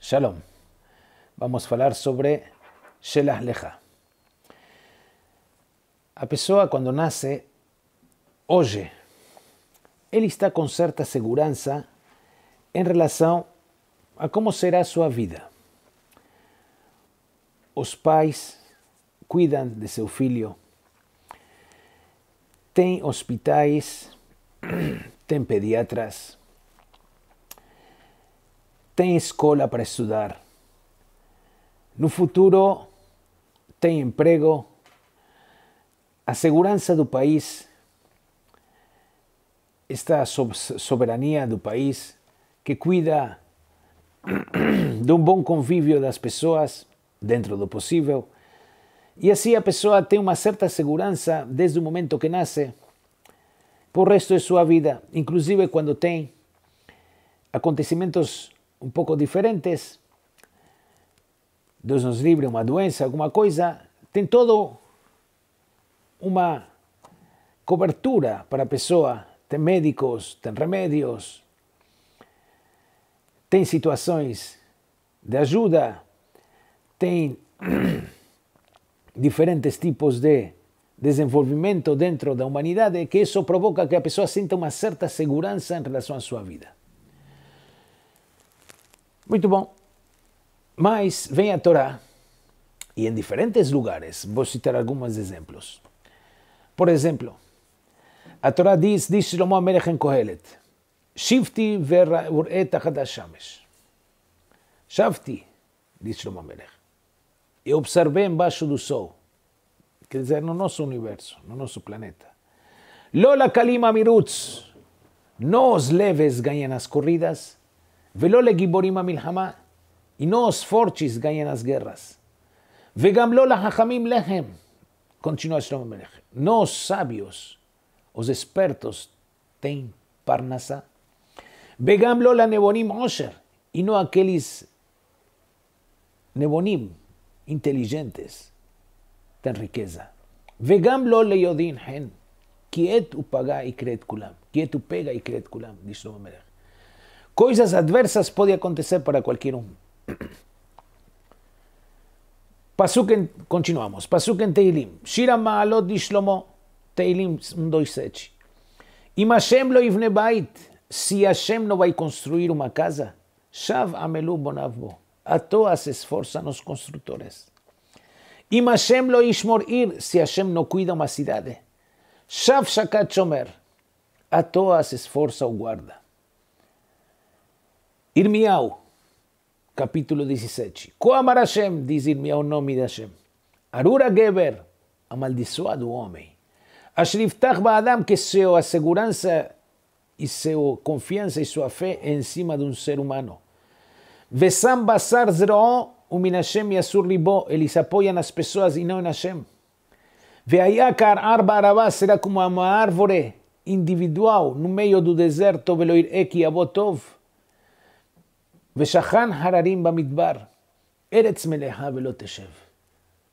Shalom. Vamos a hablar sobre Shelah Leja. A pessoa, cuando nace, oye, él está con cierta seguridad en relación a cómo será su vida. os pais cuidam de seu filho. Tem hospitais, tem pediatras, tem escola para estudar. No futuro, tem emprego. A segurança do país esta soberania do país que cuida de um bom convívio das pessoas dentro do possível. E assim a pessoa tem uma certa segurança desde o momento que nasce, por resto de sua vida, inclusive quando tem acontecimentos um pouco diferentes. Deus nos livre, uma doença, alguma coisa, tem todo uma cobertura para a pessoa. Tem médicos, tem remédios, tem situações de ajuda tem diferentes tipos de desenvolvimento dentro da humanidade que isso provoca que a pessoa sinta uma certa segurança em relação à sua vida. Muito bom. Mas vem a Torá e em diferentes lugares, vou citar alguns exemplos. Por exemplo, a Torá diz, diz Shlomo Amelech em Kohelet, Shifti ver'et tachat Shamesh. shafti diz Shlomo Amelech. observé en embaixo do sol, quer dizer, no nosso universo, no nosso planeta. Lola Kalima Mirutz, no os leves ganen las corridas, le Giborima Milhama, y no os fortes ganen las guerras. Vegam Lola Hachamim Lehem, continua Shlomo Melech, no os sabios os expertos ten Parnassá. Vegam Lola Nebonim Osher, y no aqueles Nebonim, inteligentes têm riqueza. vejam lo leyodin hen, כי עת ופגע יקרה את כולם, כי עת ופגע יקרה את כולם, diz Shlomo Coisas adversas podem acontecer para qualquer um. Pasuk continuamos. Pasuk Teilim. Shira Maalot de Shlomo. Teilim 127. Im Hashem lo ivne bait. Se Hashem não vai construir uma casa, Shav amelu bonavbo à toa se esforçam os construtores. E Hashem lo yishmor ir, se Hashem não cuida uma cidade. Shav shakat shomer, à toa se esforça o guarda. Irmiau, capítulo 17. Coamar Hashem, diz Irmiau o nome de Hashem. Arura Geber, amaldiçoado homem. Ashriftach Ba'adam, que seu, a segurança e sua confiança e sua fé é em cima de um ser humano. Vesam basar zro uminashem yasur libo. elis apoyan las personas y no en Hashem. ayakar arba arabá será como una árvore individual no medio do deserto. Veloir eki abotov. Veshahan hararim bamidbar. Eretz meleha veloteshev.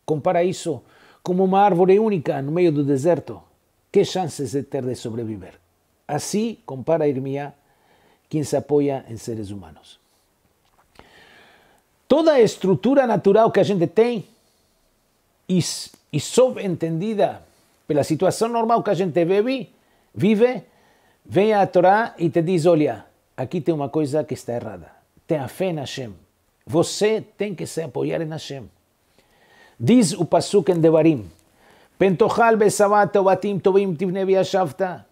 Compara eso como una árvore única no medio do deserto. ¿Qué chances de ter de sobreviver? Así compara Irmia quien se apoya en seres humanos. Toda a estrutura natural que a gente tem e, e pela situação normal que a gente vive, vive, vem a Torá e te diz: olha, aqui tem uma coisa que está errada. Tenha fé na Hashem. Você tem que se apoiar em Hashem. Diz o Pasuk em Devarim: Pentochal besavat ovatim tovim tivnevi viashavta.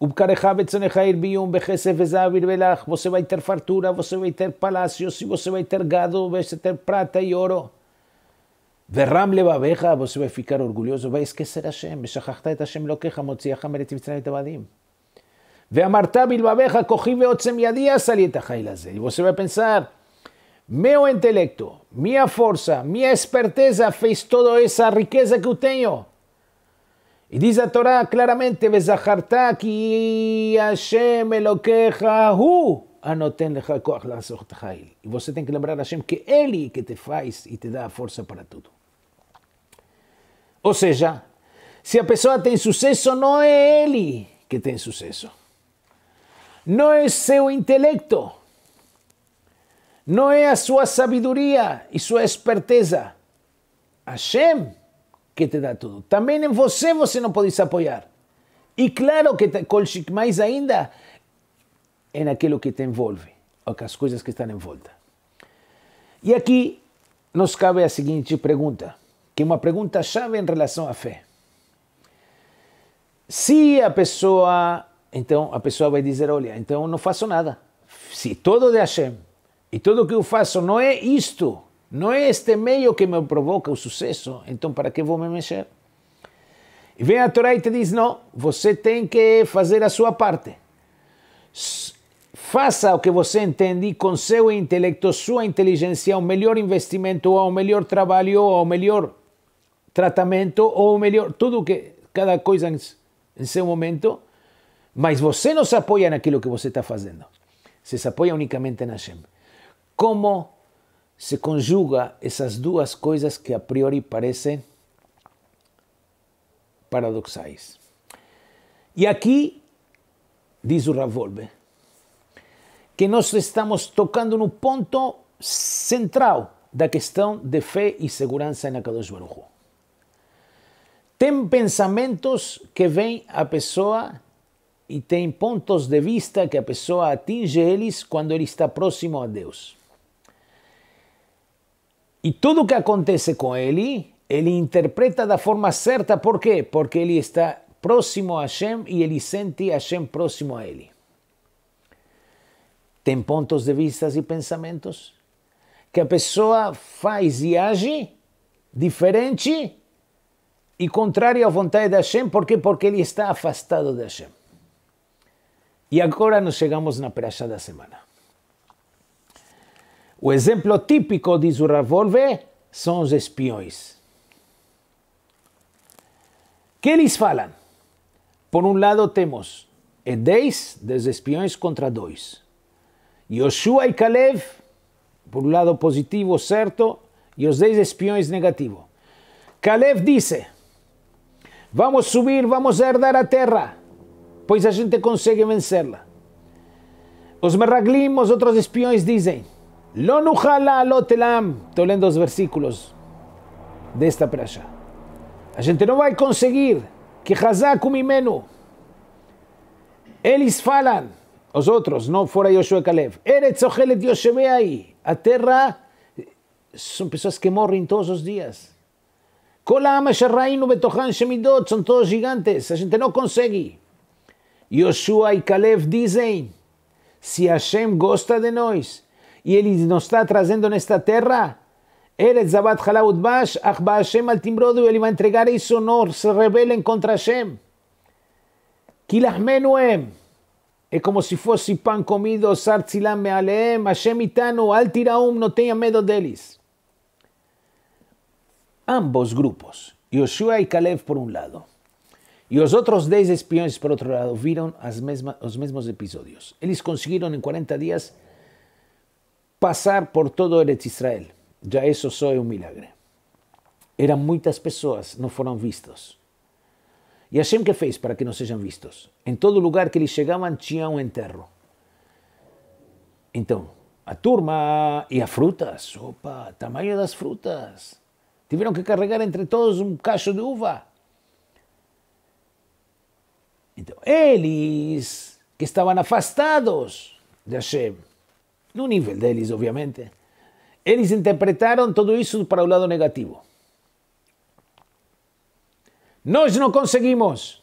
Ubcareja betzoneja irbium, vejese vezab irvelaj, vos se va a tener fartura, vos se va a tener palacios, y vos se ורם לבביך, ועושה בפיקר אורגוליוזו, ויזכס כסר השם, ושכחת את השם אלוקיך, מוציאך מרץ מצרים את העבדים. ואמרת בלבביך, כוחי ועוצם ידי עשה לי את החיל הזה. ועושה בפנסר, מהו אינטלקטו, מי הפורסה, מי האספרטזה, פייסטודו אסה, ריקזה קוטניו. E diz a Torá claramente, que Hashem Elokecha Hu Anoten Lechakoach Lasortchail. E você tem que lembrar a Hashem que Ele é que te faz e te dá a força para tudo. Ou seja, se a pessoa tem sucesso, não é ele que tem sucesso. Não é seu intelecto. Não é a sua sabedoria e sua esperteza. Hashem que te dá tudo. Também em você você não pode se apoiar. E claro que Kolchik mais ainda é naquilo que te envolve, ou com as coisas que estão em volta. E aqui nos cabe a seguinte pergunta, que é uma pergunta chave em relação à fé. Se a pessoa, então a pessoa vai dizer, olha, então não faço nada. Se todo de Hashem e tudo que eu faço não é isto não é este meio que me provoca o sucesso, então para que vou me mexer? E vem a Torá e te diz: não, você tem que fazer a sua parte. Faça o que você entende com seu intelecto, sua inteligência, o melhor investimento, ou o melhor trabalho, ou o melhor tratamento, ou o melhor, tudo que, cada coisa em, em seu momento, mas você não se apoia naquilo que você está fazendo. Você se apoia unicamente na Hashem. Como se conjuga essas duas coisas que a priori parecem paradoxais. E aqui, diz o Ravolbe, que nós estamos tocando no ponto central da questão de fé e segurança em Akadosh Baruch Tem pensamentos que vem a pessoa e tem pontos de vista que a pessoa atinge eles quando ele está próximo a Deus. E tudo o que acontece com ele, ele interpreta da forma certa. Por quê? Porque ele está próximo a Hashem e ele sente Hashem próximo a ele. Tem pontos de vistas e pensamentos que a pessoa faz e age diferente e contrário à vontade de Hashem. Por quê? Porque ele está afastado de Hashem. E agora nós chegamos na perachá da semana. O exemplo típico, diz o Ravolve, são os espiões. Que eles falam? Por um lado temos Edeis, dos espiões, contra dois. Yoshua e Caleb, por um lado positivo, certo, e os dez espiões, negativo. Caleb disse, vamos subir, vamos herdar a terra, pois a gente consegue vencê-la. Os Meraglim, os outros espiões, dizem, Lo nujala alotelam. Te leen dos versículos de esta prasha. La gente no va a conseguir que Hazakumimenu. Elis Falan, os otros, no fuera Yoshua Kalev. Eretz Ojelet ahí. A terra son personas que morren todos los días. Colama Betohan Shemidot son todos gigantes. A gente no consigue. Yoshua y Caleb dicen, si Hashem gosta de nosotros, y Ele nos está trayendo nesta terra. Eretz Zabat Halaud Bash, Achba Hashem al Timbrodu, va a entregar esse honor, se rebelen contra Hashem. Kilahmenuem. Es como si fuese pan comido, Sartzilam alem, Hashem Itano, Al Tiraum, não tenha medo deles. Ambos grupos, Yoshua y Caleb por un lado, Y los otros 10 espiones por otro lado, vieron los mismos episodios mesmos consiguieron en consiguieron en 40 días passar por todo Eretz Israel. Já isso só é um milagre. Eram muitas pessoas, não foram vistos. E Hashem que fez para que não sejam vistos? Em todo lugar que eles chegavam tinha um enterro. Então, a turma e a fruta, sopa, tamanho das frutas. Tiveram que carregar entre todos um cacho de uva. Então, eles que estavam afastados de Hashem, no nivel de ellos, obviamente, Ellos interpretaron todo eso para un lado negativo. Nosotros no conseguimos.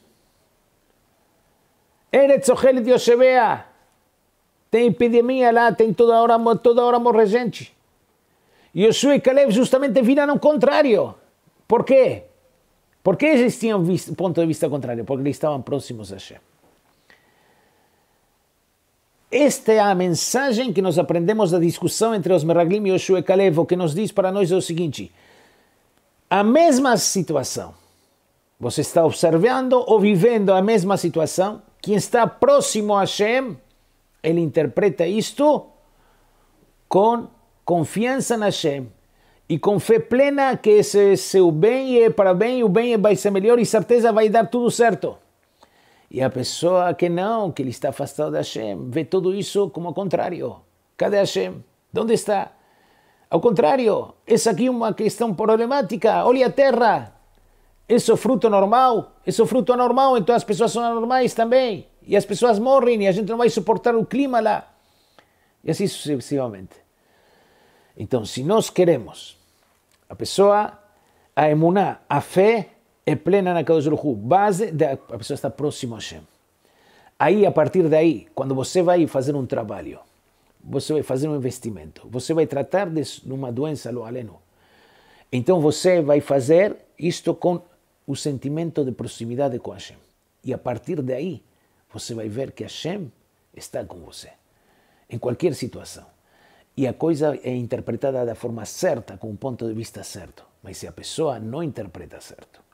Eretz se vea. Tem epidemia lá, tem toda hora, toda hora morre gente. Josué y Caleb justamente viraram contrario. Por qué? Por qué eles tinham un punto de vista contrario? Porque estaban próximos a Shem. Esta é a mensagem que nós aprendemos da discussão entre os Meraglim e Yoshua Kalev, que nos diz para nós é o seguinte: a mesma situação. Você está observando ou vivendo a mesma situação. Quem está próximo a Hashem, ele interpreta isto com confiança na Hashem e com fé plena que esse é seu bem e é para bem, e o bem vai é ser melhor e certeza vai dar tudo certo. E a pessoa que não, que ele está afastado de Hashem, vê tudo isso como ao contrário. Cadê Hashem? onde está? Ao contrário, essa aqui é uma questão problemática. Olha a terra. Isso é fruto normal? Isso é fruto anormal, então as pessoas são anormais também. E as pessoas morrem e a gente não vai suportar o clima lá. E assim sucessivamente. Então, se nós queremos a pessoa, a emuná, a fé, é plena na Kadosh Baruch base da a pessoa está próxima a Hashem. Aí, a partir daí, quando você vai fazer um trabalho, você vai fazer um investimento, você vai tratar de uma doença, lo aleno. Então você vai fazer isto com o sentimento de proximidade com Hashem. E a partir daí, você vai ver que Hashem está com você, em qualquer situação. E a coisa é interpretada da forma certa, com o ponto de vista certo. Mas se a pessoa não interpreta certo,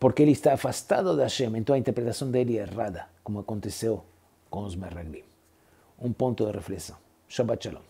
porque ele está afastado da Hashem, então a interpretação dele é errada, como aconteceu com os Meraglim. Um ponto de reflexão. Shabbat Shalom.